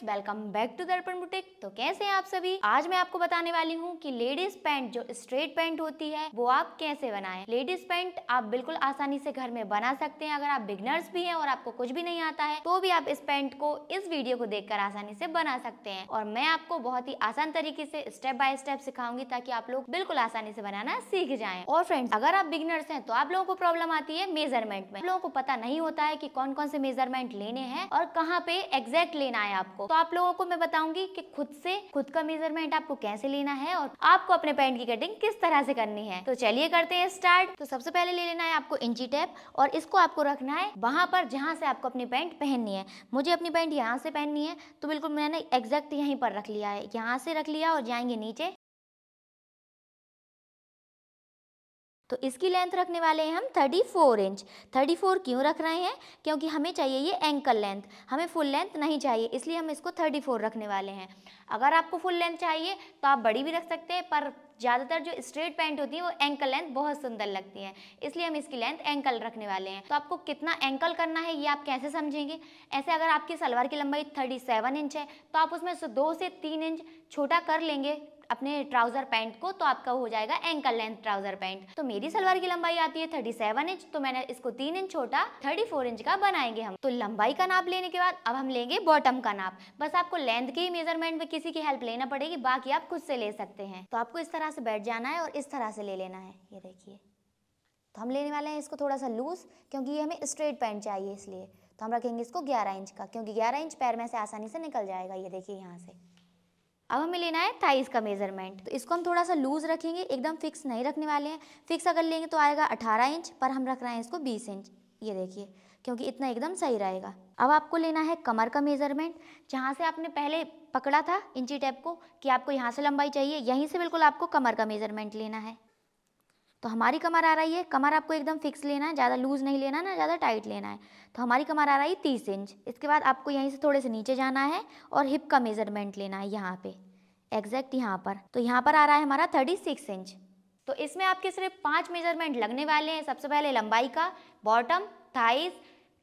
friends welcome back to Darpan boutique तो कैसे हैं आप सभी आज मैं आपको बताने वाली हूँ कि लेडीज पैंट जो स्ट्रेट पैंट होती है वो आप कैसे बनाएं लेडीज पैंट आप बिल्कुल आसानी से घर में बना सकते हैं अगर आप बिगनर्स भी हैं और आपको कुछ भी नहीं आता है तो भी आप इस पैंट को इस वीडियो को देख आसानी से बना सकते हैं और मैं आपको बहुत ही आसान तरीके से स्टेप बाय स्टेप सिखाऊंगी ताकि आप लोग बिल्कुल आसानी से बनाना सीख जाए और फ्रेंड्स अगर आप बिगनर्स है तो आप लोगों को प्रॉब्लम आती है मेजरमेंट में लोगों को पता नहीं होता है की कौन कौन से मेजरमेंट लेने हैं और कहाँ पे एग्जैक्ट लेना है आपको तो आप लोगों को मैं बताऊंगी कि खुद से खुद का मेजरमेंट आपको कैसे लेना है और आपको अपने पैंट की कटिंग किस तरह से करनी है तो चलिए करते हैं स्टार्ट तो सबसे पहले ले लेना है आपको इंची टेप और इसको आपको रखना है वहां पर जहां से आपको अपनी पैंट पहननी है मुझे अपनी पैंट यहाँ से पहननी है तो बिल्कुल मैंने एग्जैक्ट यहीं पर रख लिया है यहाँ से रख लिया और जाएंगे नीचे तो इसकी लेंथ रखने वाले हैं हम thirty four inch thirty four क्यों रख रहे हैं क्योंकि हमें चाहिए ये एंकल लेंथ हमें फुल लेंथ नहीं चाहिए इसलिए हम इसको थर्टी फोर रखने वाले हैं अगर आपको फुल लेंथ चाहिए तो आप बड़ी भी रख सकते हैं पर ज़्यादातर जो स्ट्रेट पैंट होती है वो एंकल लेंथ बहुत सुंदर लगती है इसलिए हम इसकी लेंथ एंकल रखने वाले हैं तो आपको कितना एंकल करना है ये आप कैसे समझेंगे ऐसे अगर आपकी सलवार की लंबाई सेवन इंच है तो आप उसमें दो से तीन इंच छोटा कर लेंगे अपने ट्राउजर पैंट को तो आपका हो जाएगा एंकल लेंथ ट्राउजर पैंट तो मेरी सलवार की लंबाई आती है थर्टी सेवन इंच तो मैंने इसको तीन इंच छोटा थर्टी फोर इंच का बनाएंगे हम तो लंबाई का नाप लेने के बाद अब हम लेंगे बॉटम का नाप बस आपको लेंथ की मेजरमेंट में किसी की हेल्प लेना पड़ेगी बाकी आप खुद से ले सकते हैं तो आपको इस तरह से बैठ जाना है और इस तरह से ले लेना है ये देखिए तो हम लेने वाले हैं इसको थोड़ा सा लूज क्योंकि ये हमें स्ट्रेट पैंट चाहिए इसलिए तो हम रखेंगे इसको ग्यारह इंच का क्योंकि ग्यारह इंच पैर में से आसानी से निकल जाएगा ये देखिए यहाँ से अब हमें लेना है थाइस का मेजरमेंट तो इसको हम थोड़ा सा लूज रखेंगे एकदम फिक्स नहीं रखने वाले हैं फिक्स अगर लेंगे तो आएगा अठारह इंच पर हम रख रहे हैं इसको बीस इंच ये देखिए क्योंकि इतना एकदम सही रहेगा अब आपको लेना है कमर का मेजरमेंट जहाँ से आपने पहले पकड़ा था इंची टैप को कि आपको यहाँ से लंबाई चाहिए यहीं से बिल्कुल आपको कमर का मेजरमेंट लेना है तो हमारी कमर आ रही है कमर आपको एकदम फिक्स लेना है ज़्यादा लूज़ नहीं लेना है ना ज़्यादा टाइट लेना है तो हमारी कमर आ रही है तीस इंच इसके बाद आपको यहीं से थोड़े से नीचे जाना है और हिप का मेजरमेंट लेना है यहाँ पर एग्जैक्ट यहाँ पर तो यहाँ पर आ रहा है हमारा थर्टी सिक्स इंच तो इसमें आपके सिर्फ पाँच मेजरमेंट लगने वाले हैं सबसे पहले लंबाई का बॉटम थाइस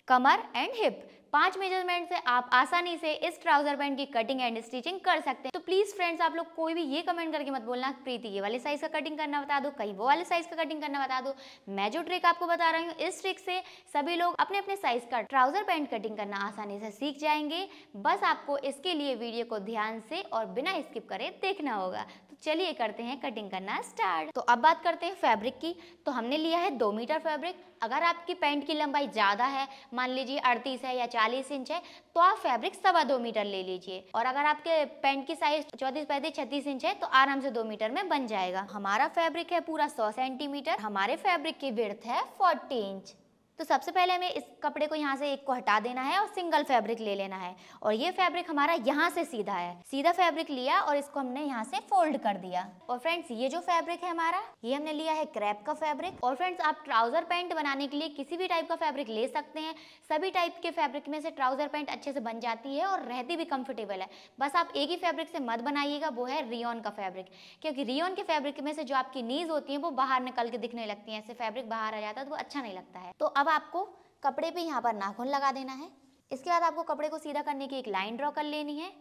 कमर एंड हिप पांच मेजरमेंट से आप आसानी से इस ट्राउजर पैंट की कटिंग एंड स्टिचिंग कर सकते हैं तो प्लीज फ्रेंड्स आप लोग कोई भी ये कमेंट करके मत बोलना प्रीति ये वाले साइज का कटिंग करना बता दो कहीं वो वाले साइज का कटिंग करना बता दो मैं जो ट्रिक आपको बता रही हूँ इस ट्रिक से सभी लोग अपने अपने साइज का ट्राउजर पैंट कटिंग करना आसानी से सीख जाएंगे बस आपको इसके लिए वीडियो को ध्यान से और बिना स्किप करे देखना होगा चलिए करते हैं कटिंग करना स्टार्ट तो अब बात करते हैं फैब्रिक की तो हमने लिया है दो मीटर फैब्रिक अगर आपकी पैंट की लंबाई ज़्यादा है मान लीजिए अड़तीस है या चालीस इंच है तो आप फैब्रिक सवा दो मीटर ले लीजिए और अगर आपके पैंट की साइज चौतीस पैंतीस छत्तीस इंच है तो आराम से दो मीटर में बन जाएगा हमारा फैब्रिक है पूरा सौ सेंटीमीटर हमारे फैब्रिक की विर्थ है फोर्टी इंच तो सबसे पहले हमें इस कपड़े को यहाँ से एक को हटा देना है और सिंगल फैब्रिक ले लेना है और ये फैब्रिक हमारा यहाँ से सीधा है सीधा फैब्रिक लिया और इसको हमने यहाँ से फोल्ड कर दिया और फ्रेंड्स ये जो फैब्रिक है हमारा ये हमने लिया है क्रैप का फैब्रिक और फ्रेंड्स आप ट्राउजर पैंट बनाने के लिए किसी भी टाइप का फैब्रिक ले सकते हैं सभी टाइप के फैब्रिक में से ट्राउजर पैंट अच्छे से बन जाती है और रहती भी कंफर्टेबल है बस आप एक ही फैब्रिक से मत बनाइएगा वो है रियोन का फैब्रिक क्योंकि रियोन के फैब्रिक में से जो आपकी नीज होती है वो बाहर निकल के दिखने लगती है ऐसे फैब्रिक बाहर आ जाता है तो अच्छा नहीं लगता है तो अब आपको कपड़े पे यहाँ पर नाखून लगा देना है इसके बाद आपको कपड़े को सीधा करने की एक लाइन ड्रॉ कर लेनी है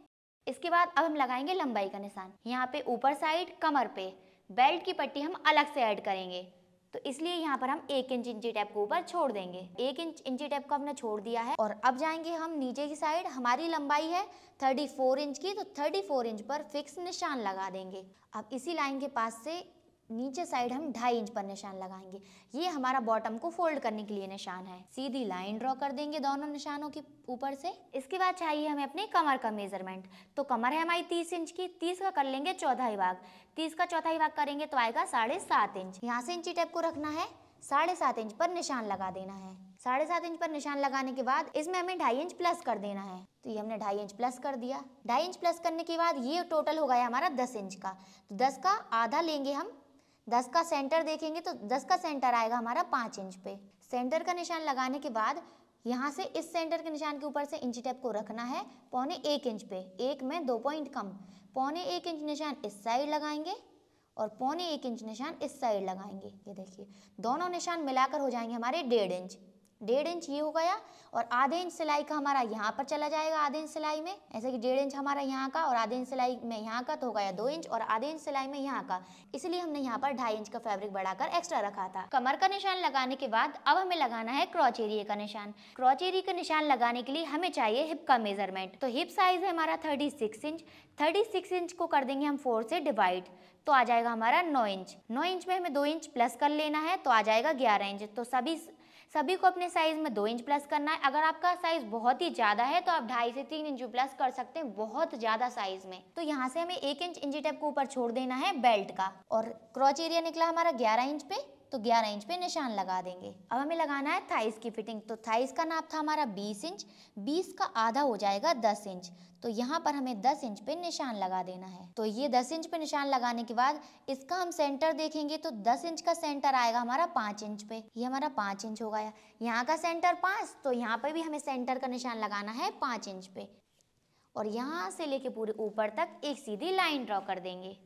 इसके बाद अब हम लगाएंगे लंबाई का निशान यहाँ पे ऊपर साइड कमर पे बेल्ट की पट्टी हम अलग से ऐड करेंगे तो इसलिए यहाँ पर हम एक इंच इंची टैप को ऊपर छोड़ देंगे एक इंच इंची टैप को हमने छोड़ दिया है और अब जाएंगे हम नीचे की साइड हमारी लंबाई है 34 इंच की तो 34 इंच पर फिक्स निशान लगा देंगे अब इसी लाइन के पास से नीचे साइड हम ढाई इंच पर निशान लगाएंगे ये हमारा बॉटम को फोल्ड करने के लिए निशान है सीधी लाइन ड्रॉ कर देंगे दोनों निशानों के ऊपर से इसके बाद चाहिए हमें अपने कमर का मेजरमेंट तो कमर है हमारी तीस इंच की तीस का कर लेंगे चौथाई भाग तीस का चौथाई भाग करेंगे तो आएगा साढ़े सात इंच यहाँ से इंची टेप को रखना है साढ़े सात इंच पर निशान लगा देना है साढ़े सात इंच पर निशान लगाने के बाद इसमें हमें ढाई इंच प्लस कर देना है तो ये हमने ढाई इंच प्लस कर दिया ढाई इंच प्लस करने के बाद ये टोटल हो गया हमारा दस इंच का तो दस का आधा लेंगे हम दस का सेंटर देखेंगे तो दस का सेंटर आएगा हमारा पाँच इंच पे सेंटर का निशान लगाने के बाद यहाँ से इस सेंटर के निशान के ऊपर से इंची टेप को रखना है पौने एक इंच पे एक में दो पॉइंट कम पौने एक इंच निशान इस साइड लगाएंगे और पौने एक इंच निशान इस साइड लगाएंगे ये देखिए दोनों निशान मिलाकर हो जाएंगे हमारे डेढ़ इंच डेढ़ इंच ये हो गया और आधे इंच सिलाई का हमारा यहाँ पर चला जाएगा आधे इंच सिलाई में ऐसे कि डेढ़ इंच हमारा यहाँ का और आधे इंच सिलाई में यहाँ का तो हो गया दो इंच और आधे इंच सिलाई में यहाँ का इसलिए हमने यहाँ पर ढाई इंच का फैब्रिक बढ़ाकर एक्स्ट्रा रखा था कमर का निशान लगाने के बाद अब हमें लगाना है क्रॉच एरिया का निशान क्रॉच एरिया का निशान लगाने के लिए हमें चाहिए हिप का मेजरमेंट तो हिप साइज है हमारा थर्टी इंच थर्टी इंच को कर देंगे हम फोर से डिवाइड तो आ जाएगा हमारा नौ इंच नौ इंच में हमें दो इंच प्लस कर लेना है तो आ जाएगा ग्यारह इंच तो सभी सभी को अपने साइज में दो इंच प्लस करना है अगर आपका साइज बहुत ही ज्यादा है तो आप ढाई से तीन इंच प्लस कर सकते हैं बहुत ज्यादा साइज में तो यहाँ से हमें एक इंच इंची टेप को ऊपर छोड़ देना है बेल्ट का और क्रॉच एरिया निकला हमारा ग्यारह इंच पे तो 11 इंच पे निशान लगा देंगे अब हमें लगाना है थाइस की फिटिंग तो थाइस का नाप था हमारा 20 इंच 20 का आधा हो जाएगा 10 इंच तो यहाँ पर हमें 10 इंच पे निशान लगा देना है तो ये 10 इंच पे निशान लगाने के बाद इसका हम सेंटर देखेंगे तो 10 इंच का सेंटर आएगा हमारा 5 इंच पे ये हमारा 5 इंच हो गया यहाँ का सेंटर 5 तो यहाँ पे भी हमें सेंटर का निशान लगाना है पांच इंच पे और यहाँ से लेके पूरे ऊपर तक एक सीधी लाइन ड्रॉ कर देंगे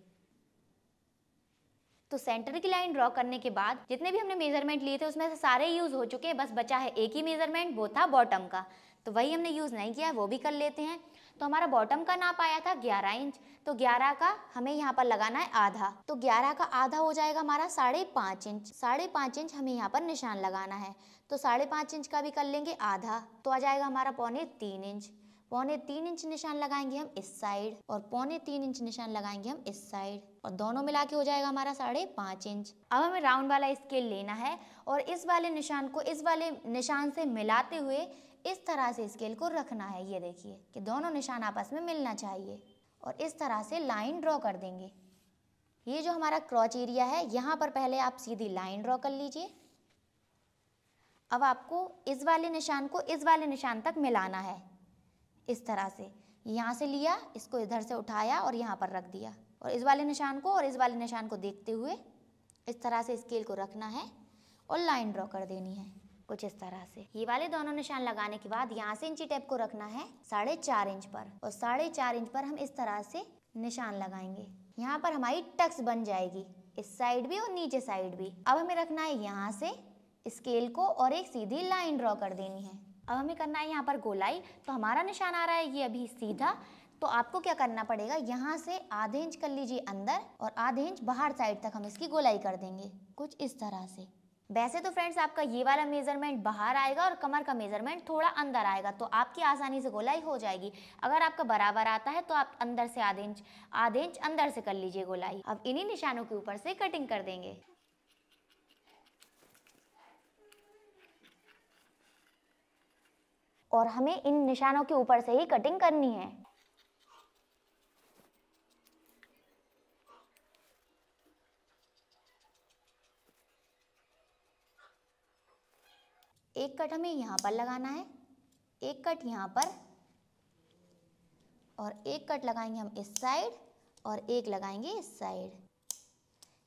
तो सेंटर की लाइन ड्रॉ करने के बाद जितने भी हमने मेजरमेंट लिए थे उसमें से सारे यूज़ हो चुके हैं बस बचा है एक ही मेजरमेंट वो था बॉटम का तो वही हमने यूज़ नहीं किया वो भी कर लेते हैं तो हमारा बॉटम का नाप आया था 11 इंच तो 11 का हमें यहाँ पर लगाना है आधा तो 11 का आधा हो जाएगा हमारा साढ़े पाँच इंच साढ़े पाँच इंच हमें यहाँ पर निशान लगाना है तो साढ़े पाँच इंच का भी कर लेंगे आधा तो आ जाएगा हमारा पौने तीन इंच पौने तीन इंच निशान लगाएंगे हम इस साइड और पौने तीन इंच निशान लगाएंगे हम इस साइड और दोनों मिला के हो जाएगा हमारा साढ़े पाँच इंच अब हमें राउंड वाला स्केल लेना है और इस वाले निशान को इस वाले निशान से मिलाते हुए इस तरह से स्केल को रखना है ये देखिए कि दोनों निशान आपस में मिलना चाहिए और इस तरह से लाइन ड्रॉ कर देंगे ये जो हमारा क्रॉच एरिया है यहाँ पर पहले आप सीधी लाइन ड्रॉ कर लीजिए अब आपको इस वाले निशान को इस वाले निशान तक मिलाना है इस तरह से यहाँ से लिया इसको इधर से उठाया और यहाँ पर रख दिया और इस वाले निशान को और इस वाले निशान को देखते हुए इस तरह से स्केल को रखना है और लाइन ड्रॉ कर देनी है कुछ इस तरह से ये वाले दोनों निशान लगाने के बाद यहाँ से इंची टेप को रखना है साढ़े चार इंच पर और साढ़े चार इंच पर हम इस तरह से निशान लगाएंगे यहाँ पर हमारी टक्स बन जाएगी इस साइड भी और नीचे साइड भी अब हमें रखना है यहाँ से स्केल को और एक सीधी लाइन ड्रॉ कर देनी है अब हमें करना है यहाँ पर गोलाई तो हमारा निशान आ रहा है ये अभी सीधा तो आपको क्या करना पड़ेगा यहाँ से आधे इंच कर लीजिए अंदर और आधे इंच बाहर साइड तक हम इसकी गोलाई कर देंगे कुछ इस तरह से वैसे तो फ्रेंड्स आपका ये वाला मेजरमेंट बाहर आएगा और कमर का मेजरमेंट थोड़ा अंदर आएगा तो आपकी आसानी से गोलाई हो जाएगी अगर आपका बराबर आता है तो आप अंदर से आधे इंच आधे इंच अंदर से कर लीजिए गोलाई अब इन्हीं निशानों के ऊपर से कटिंग कर देंगे और हमें इन निशानों के ऊपर से ही कटिंग करनी है एक कट हमें यहाँ पर लगाना है एक कट यहाँ पर और एक कट लगाएंगे हम इस साइड और एक लगाएंगे इस साइड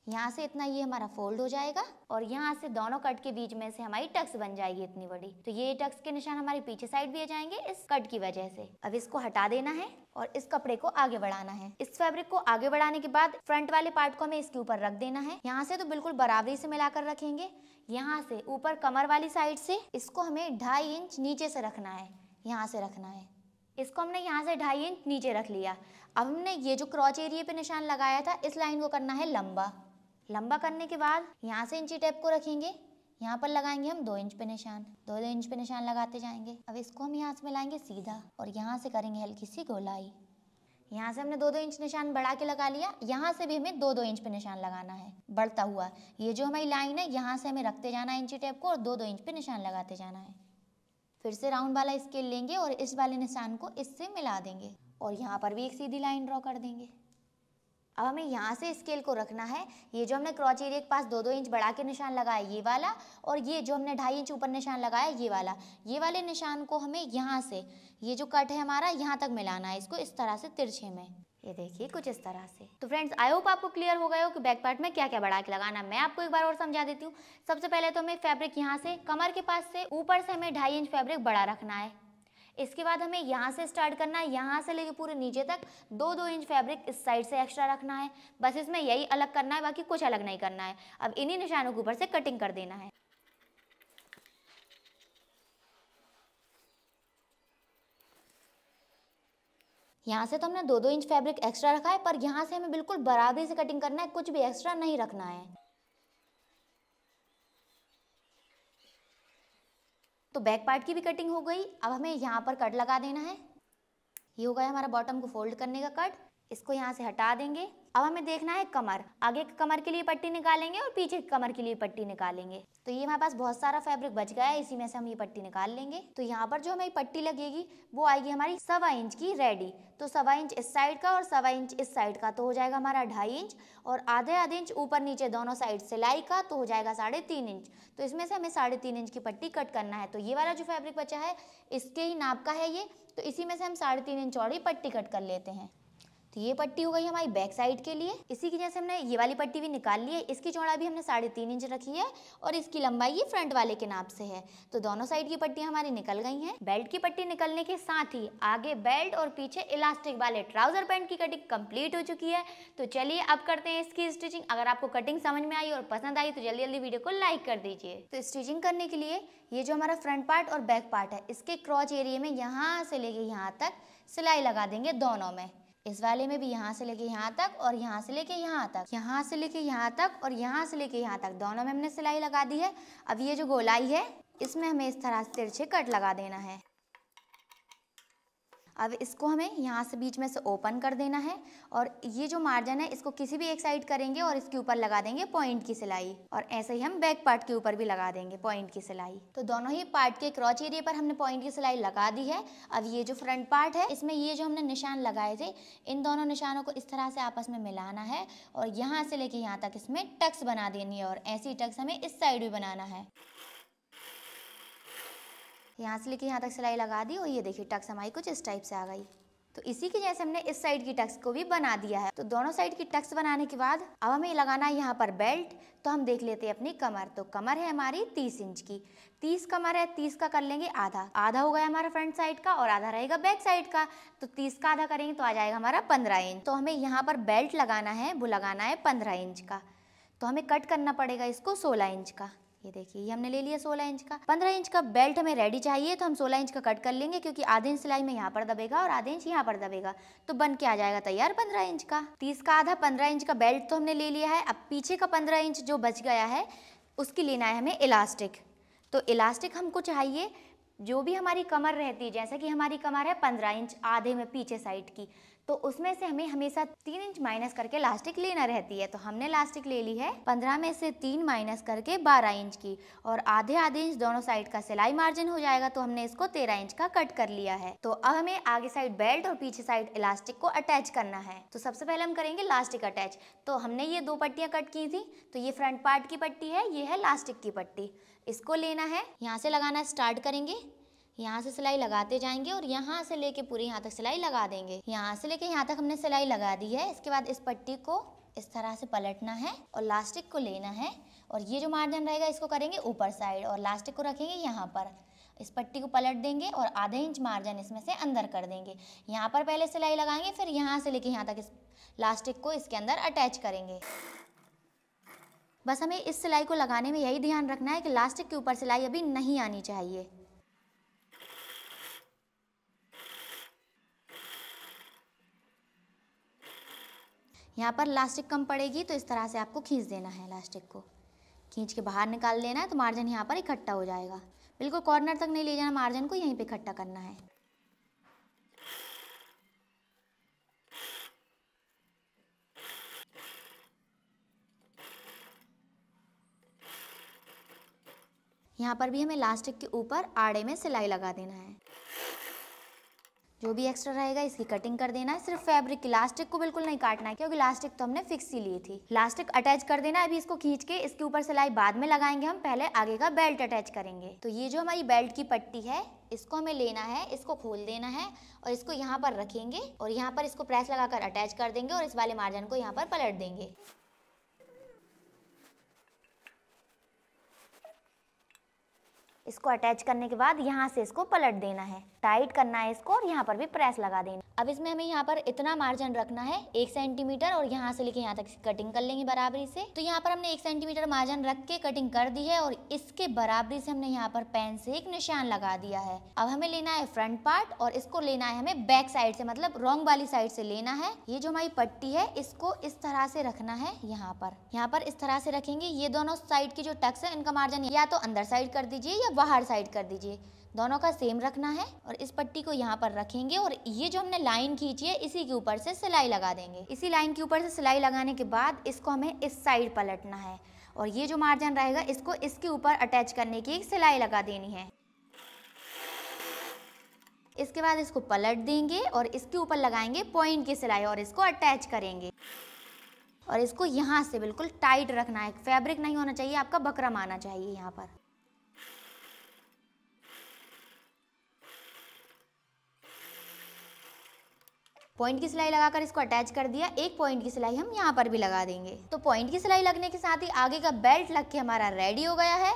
यहाँ से इतना ये हमारा फोल्ड हो जाएगा और यहाँ से दोनों कट के बीच में से हमारी टक्स बन जाएगी इतनी बड़ी तो ये टक्स के निशान हमारे पीछे साइड आ जाएंगे इस कट की वजह से अब इसको हटा देना है और इस कपड़े को आगे बढ़ाना है इस फैब्रिक को आगे बढ़ाने के बाद फ्रंट वाले पार्ट को हमें इसके ऊपर रख देना है यहाँ से तो बिल्कुल बराबरी से मिलाकर रखेंगे यहाँ से ऊपर कमर वाली साइड से इसको हमें ढाई इंच नीचे से रखना है यहाँ से रखना है इसको हमने यहाँ से ढाई इंच नीचे रख लिया अब हमने ये जो क्रॉच एरिया पे निशान लगाया था इस लाइन को करना है लंबा लंबा करने के बाद यहाँ से इंची टेप को रखेंगे यहाँ पर लगाएंगे हम दो इंच पे निशान दो दो इंच पे निशान लगाते जाएंगे अब इसको हम यहाँ से मिलाएंगे सीधा और यहाँ से करेंगे हल्की सी गोलाई यहाँ से हमने दो दो इंच निशान बढ़ा के लगा लिया यहाँ से भी हमें दो दो इंच पे निशान लगाना है बढ़ता हुआ ये जो हमारी लाइन है यहाँ से हमें रखते जाना है इंची टेप को और दो दो इंच पे निशान लगाते जाना है फिर से राउंड वाला स्केल लेंगे और इस वाले निशान को इससे मिला देंगे और यहाँ पर भी एक सीधी लाइन ड्रॉ कर देंगे अब हमें यहाँ से स्केल को रखना है ये जो हमने क्रॉच एरिया के पास दो दो इंच बढ़ा के निशान लगाया ये वाला और ये जो हमने ढाई इंच ऊपर निशान लगाया ये वाला ये वाले निशान को हमें यहाँ से ये जो कट है हमारा यहाँ तक मिलाना है इसको इस तरह से तिरछे में ये देखिए कुछ इस तरह से तो फ्रेंड्स आई होप आपको क्लियर हो गया हो कि बैक पार्ट में क्या क्या बढ़ा के लगाना मैं आपको एक बार और समझा देती हूँ सबसे पहले तो हमें फैब्रिक यहाँ से कमर के पास से ऊपर से हमें ढाई इंच फैब्रिक बड़ा रखना है इसके बाद हमें यहाँ से स्टार्ट करना है यहाँ से लेके पूरे नीचे तक दो दो इंच फैब्रिक इस साइड से एक्स्ट्रा रखना है बस इसमें यही अलग करना है बाकी कुछ अलग नहीं करना है अब इन्हीं निशानों के ऊपर से कटिंग कर देना है यहाँ से तो हमने दो दो इंच फैब्रिक एक्स्ट्रा रखा है पर यहाँ से हमें बिल्कुल बराबरी से कटिंग करना है कुछ भी एक्स्ट्रा नहीं रखना है तो बैक पार्ट की भी कटिंग हो गई अब हमें यहाँ पर कट लगा देना है ये हो गया हमारा बॉटम को फोल्ड करने का कट इसको यहाँ से हटा देंगे अब हमें देखना है कमर आगे के कमर के लिए पट्टी निकालेंगे और पीछे के कमर के लिए पट्टी निकालेंगे तो ये हमारे पास बहुत सारा फैब्रिक बच गया है इसी में से हम ये पट्टी निकाल लेंगे तो यहाँ पर जो हमें पट्टी लगेगी वो आएगी हमारी सवा इंच की रेडी तो सवा इंच इस साइड का और सवा इंच इस साइड का तो हो जाएगा हमारा ढाई इंच और आधे आधे इंच ऊपर नीचे दोनों साइड सिलाई का तो हो जाएगा साढ़े तीन इंच तो इसमें से हमें साढ़े तीन इंच की पट्टी कट करना है तो ये वाला जो फैब्रिक बचा है इसके ही नाप का है ये तो इसी में से हम साढ़े तीन इंच चौड़ी पट्टी कट कर लेते हैं तो ये पट्टी हो गई हमारी बैक साइड के लिए इसी की जैसे हमने ये वाली पट्टी भी निकाल ली है इसकी चौड़ा भी हमने साढ़े तीन इंच रखी है और इसकी लंबाई ये फ्रंट वाले के नाप से है तो दोनों साइड की पट्टी हमारी निकल गई हैं बेल्ट की पट्टी निकलने के साथ ही आगे बेल्ट और पीछे इलास्टिक वाले ट्राउजर पैंट की कटिंग कंप्लीट हो चुकी है तो चलिए अब करते हैं इसकी स्टिचिंग अगर आपको कटिंग समझ में आई और पसंद आई तो जल्दी जल्दी वीडियो को लाइक कर दीजिए तो स्टिचिंग करने के लिए ये जो हमारा फ्रंट पार्ट और बैक पार्ट है इसके क्रॉच एरिया में यहाँ से लेके यहाँ तक सिलाई लगा देंगे दोनों में इस वाले में भी यहाँ से लेके यहाँ तक और यहाँ से लेके यहाँ तक यहाँ से लेके यहाँ तक और यहाँ से लेके यहाँ तक दोनों में हमने सिलाई लगा दी है अब ये जो गोलाई है इसमें हमें इस तरह से तिरछे कट लगा देना है अब इसको हमें यहाँ से बीच में से ओपन कर देना है और ये जो मार्जिन है इसको किसी भी एक साइड करेंगे और इसके ऊपर लगा देंगे पॉइंट की सिलाई और ऐसे ही हम बैक पार्ट के ऊपर भी लगा देंगे पॉइंट की सिलाई तो दोनों ही पार्ट के क्रॉच एरिया पर हमने पॉइंट की सिलाई लगा दी है अब ये जो फ्रंट पार्ट है इसमें ये जो हमने निशान लगाए थे इन दोनों निशानों को इस तरह से आपस में मिलाना है और यहाँ से लेके यहाँ तक इसमें टक्स बना देनी है और ऐसी टक्स हमें इस साइड भी बनाना है यहाँ से लेके यहाँ तक सिलाई लगा दी और ये देखिए टक्स हमारी कुछ इस टाइप से आ गई तो इसी की जैसे हमने इस साइड की टक्स को भी बना दिया है तो दोनों साइड की टक्स बनाने के बाद अब हमें लगाना है यहाँ पर बेल्ट तो हम देख लेते हैं अपनी कमर तो कमर है हमारी तीस इंच की तीस कमर है तीस का कर लेंगे आधा आधा हो गया हमारा फ्रंट साइड का और आधा रहेगा बैक साइड का तो तीस का आधा करेंगे तो आ जाएगा हमारा पंद्रह इंच तो हमें यहाँ पर बेल्ट लगाना है वो लगाना है पंद्रह इंच का तो हमें कट करना पड़ेगा इसको सोलह इंच का ये देखिए ये हमने ले लिया सोलह इंच का पंद्रह इंच का बेल्ट हमें रेडी चाहिए तो हम सोलह इंच का कट कर लेंगे क्योंकि आधे इंच सिलाई में यहाँ पर दबेगा और आधे इंच यहाँ पर दबेगा तो बन के आ जाएगा तैयार पंद्रह इंच का तीस का आधा पंद्रह इंच का बेल्ट तो हमने ले लिया है अब पीछे का पंद्रह इंच जो बच गया है उसकी लेना है हमें इलास्टिक तो इलास्टिक हमको चाहिए जो भी हमारी कमर रहती है जैसे कि हमारी कमर है पंद्रह इंच आधे में पीछे साइड की तो उसमें से हमें हमेशा तीन इंच माइनस करके लास्टिक लेना रहती है तो हमने लास्टिक ले ली है पंद्रह में से तीन माइनस करके बारह इंच की और आधे आधे इंच दोनों साइड का सिलाई मार्जिन हो जाएगा तो हमने इसको तेरह इंच का कट कर लिया है तो अब हमें आगे साइड बेल्ट और पीछे साइड इलास्टिक को अटैच करना है तो सबसे पहले हम करेंगे लास्टिक अटैच तो हमने ये दो पट्टियाँ कट की थी तो ये फ्रंट पार्ट की पट्टी है ये है लास्टिक की पट्टी इसको लेना है यहाँ से लगाना स्टार्ट करेंगे यहाँ से सिलाई लगाते जाएंगे और यहाँ से लेके पूरी यहाँ तक सिलाई लगा देंगे यहाँ से लेके यहाँ तक हमने सिलाई लगा दी है इसके बाद इस पट्टी को इस तरह से पलटना है और लास्टिक को लेना है और ये जो मार्जिन रहेगा इसको करेंगे ऊपर साइड और लास्टिक को रखेंगे यहाँ पर इस पट्टी को पलट देंगे और आधा इंच मार्जिन इसमें से अंदर कर देंगे यहाँ पर पहले सिलाई लगाएंगे फिर यहाँ से लेके यहाँ तक इस लास्टिक को इसके अंदर अटैच करेंगे बस हमें इस सिलाई को लगाने में यही ध्यान रखना है कि लास्टिक के ऊपर सिलाई अभी नहीं आनी चाहिए यहाँ पर लास्टिक कम पड़ेगी तो इस तरह से आपको खींच देना है लास्टिक को खींच के बाहर निकाल देना है तो मार्जिन यहाँ पर इकट्ठा हो जाएगा बिल्कुल कॉर्नर तक नहीं ले जाना मार्जिन को यहीं पे इकट्ठा करना है यहाँ पर भी हमें लास्टिक के ऊपर आड़े में सिलाई लगा देना है जो भी एक्स्ट्रा रहेगा इसकी कटिंग कर देना है सिर्फ फैब्रिक की लास्टिक को बिल्कुल नहीं काटना है क्योंकि लास्टिक तो हमने फिक्स ही ली थी लास्टिक अटैच कर देना अभी इसको खींच के इसके ऊपर सिलाई बाद में लगाएंगे हम पहले आगे का बेल्ट अटैच करेंगे तो ये जो हमारी बेल्ट की पट्टी है इसको हमें लेना है इसको खोल देना है और इसको यहाँ पर रखेंगे और यहाँ पर इसको प्रेस लगाकर अटैच कर देंगे और इस वाले मार्जन को यहाँ पर पलट देंगे इसको अटैच करने के बाद यहाँ से इसको पलट देना है टाइट करना है इसको और यहाँ पर भी प्रेस लगा देना अब इसमें हमें यहाँ पर इतना मार्जिन रखना है एक सेंटीमीटर और यहाँ से लेके यहाँ तक कटिंग कर लेंगे बराबरी से तो यहाँ पर हमने एक सेंटीमीटर मार्जिन रख के कटिंग कर दी है और इसके बराबरी से हमने यहाँ पर पेन से एक निशान लगा दिया है अब हमें लेना है फ्रंट पार्ट और इसको लेना है हमें बैक साइड से मतलब रॉन्ग वाली साइड से लेना है ये जो हमारी पट्टी है इसको इस तरह से रखना है यहाँ पर यहाँ पर इस तरह से रखेंगे ये दोनों साइड की जो टक्स है इनका मार्जिन या तो अंदर साइड कर दीजिए या बाहर साइड कर दीजिए दोनों का सेम रखना है और इस पट्टी को यहाँ पर रखेंगे और ये जो हमने लाइन खींची है इसी के ऊपर से सिलाई लगा देंगे इसी लाइन के ऊपर से सिलाई लगाने के बाद इसको हमें इस साइड पलटना है और ये जो मार्जिन रहेगा इसको इसके ऊपर अटैच करने की एक सिलाई लगा देनी है इसके बाद इसको पलट देंगे और इसके ऊपर लगाएंगे पॉइंट की सिलाई और इसको अटैच करेंगे और इसको यहाँ से बिल्कुल टाइट रखना है फैब्रिक नहीं होना चाहिए आपका बकरम आना चाहिए यहाँ पर पॉइंट की सिलाई लगाकर इसको अटैच कर दिया एक पॉइंट की सिलाई हम यहाँ पर भी लगा देंगे तो पॉइंट की सिलाई लगने के साथ ही आगे का बेल्ट लग के हमारा रेडी हो गया है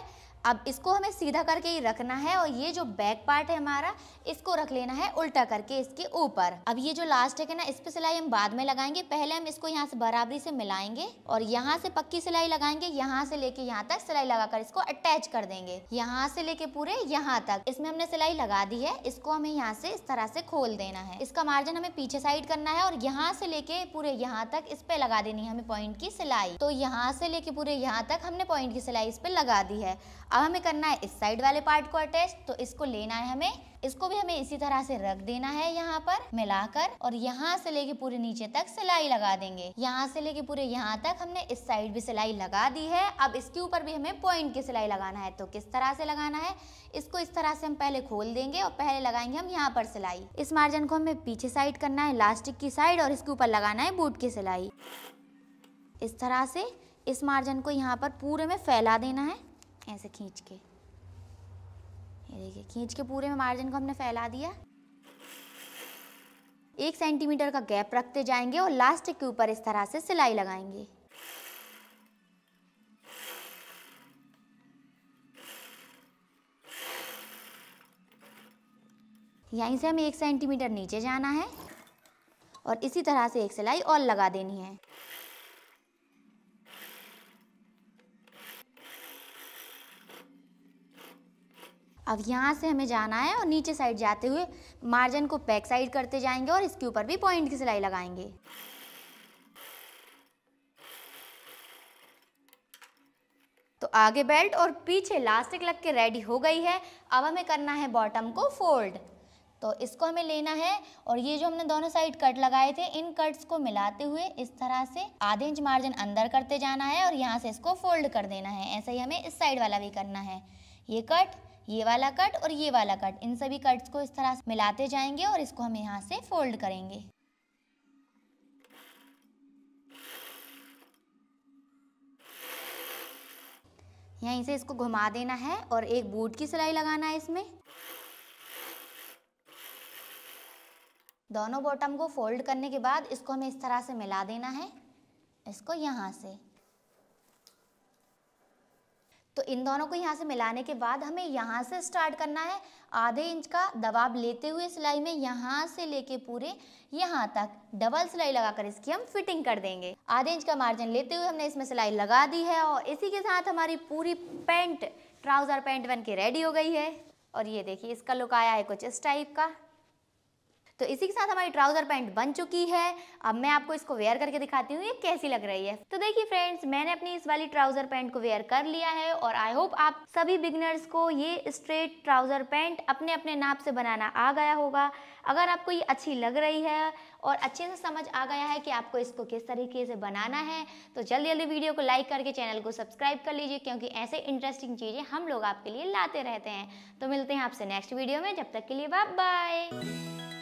अब इसको हमें सीधा करके ही रखना है और ये जो बैक पार्ट है हमारा इसको रख लेना है उल्टा करके इसके ऊपर अब ये जो लास्ट है ना इस पे सिलाई हम बाद में लगाएंगे पहले हम इसको यहाँ से बराबरी से मिलाएंगे और यहाँ से पक्की सिलाई लगाएंगे यहाँ से लेके यहाँ तक सिलाई लगाकर इसको अटैच कर देंगे यहाँ से लेके पूरे यहाँ तक इसमें हमने सिलाई लगा दी है इसको हमें यहाँ से इस तरह से खोल देना है इसका मार्जिन हमें पीछे साइड करना है और यहाँ से लेके पूरे यहाँ तक इस पे लगा देनी है हमें पॉइंट की सिलाई तो यहाँ से लेके पूरे यहाँ तक हमने पॉइंट की सिलाई इस पे लगा दी है अब हमें करना है इस साइड वाले पार्ट को अटैच तो इसको लेना है हमें इसको भी हमें इसी तरह से रख देना है यहाँ पर मिलाकर और यहाँ से लेके पूरे नीचे तक सिलाई लगा देंगे यहाँ से लेके पूरे यहाँ तक हमने इस साइड भी सिलाई लगा दी है अब इसके ऊपर भी हमें पॉइंट की सिलाई लगाना है तो किस तरह से लगाना है इसको इस तरह से हम पहले खोल देंगे और पहले लगाएंगे हम यहाँ पर सिलाई इस मार्जिन को हमें पीछे साइड करना है लास्टिक की साइड और इसके ऊपर लगाना है बूट की सिलाई इस तरह से इस मार्जिन को यहाँ पर पूरे में फैला देना है ऐसे खींच के ये देखिए खींच के पूरे में मार्जिन को हमने फैला दिया एक सेंटीमीटर का गैप रखते जाएंगे और लास्ट के ऊपर इस तरह से सिलाई लगाएंगे यहीं से हमें एक सेंटीमीटर नीचे जाना है और इसी तरह से एक सिलाई और लगा देनी है अब यहाँ से हमें जाना है और नीचे साइड जाते हुए मार्जिन को बैक साइड करते जाएंगे और इसके ऊपर भी पॉइंट की सिलाई लगाएंगे तो आगे बेल्ट और पीछे लास्टिक लग के रेडी हो गई है अब हमें करना है बॉटम को फोल्ड तो इसको हमें लेना है और ये जो हमने दोनों साइड कट लगाए थे इन कट्स को मिलाते हुए इस तरह से आधे इंच मार्जिन अंदर करते जाना है और यहाँ से इसको फोल्ड कर देना है ऐसे ही हमें इस साइड वाला भी करना है ये कट ये वाला कट और ये वाला कट इन सभी कट्स को इस तरह से मिलाते जाएंगे और इसको हम यहाँ से फोल्ड करेंगे यहीं से इसको घुमा देना है और एक बूट की सिलाई लगाना है इसमें दोनों बॉटम को फोल्ड करने के बाद इसको हमें इस तरह से मिला देना है इसको यहाँ से तो इन दोनों को यहाँ से मिलाने के बाद हमें यहाँ से स्टार्ट करना है आधे इंच का दबाव लेते हुए सिलाई में यहाँ से लेके पूरे यहाँ तक डबल सिलाई लगाकर इसकी हम फिटिंग कर देंगे आधे इंच का मार्जिन लेते हुए हमने इसमें सिलाई लगा दी है और इसी के साथ हमारी पूरी पैंट ट्राउज़र पैंट बन के रेडी हो गई है और ये देखिए इसका लुक आया है कुछ इस टाइप का तो इसी के साथ हमारी ट्राउज़र पैंट बन चुकी है अब मैं आपको इसको वेयर करके दिखाती हूँ ये कैसी लग रही है तो देखिए फ्रेंड्स मैंने अपनी इस वाली ट्राउज़र पैंट को वेयर कर लिया है और आई होप आप सभी बिगनर्स को ये स्ट्रेट ट्राउज़र पैंट अपने अपने नाप से बनाना आ गया होगा अगर आपको ये अच्छी लग रही है और अच्छे से समझ आ गया है कि आपको इसको किस तरीके से बनाना है तो जल्दी जल्दी वीडियो को लाइक करके चैनल को सब्सक्राइब कर लीजिए क्योंकि ऐसे इंटरेस्टिंग चीज़ें हम लोग आपके लिए लाते रहते हैं तो मिलते हैं आपसे नेक्स्ट वीडियो में जब तक के लिए बाय बाय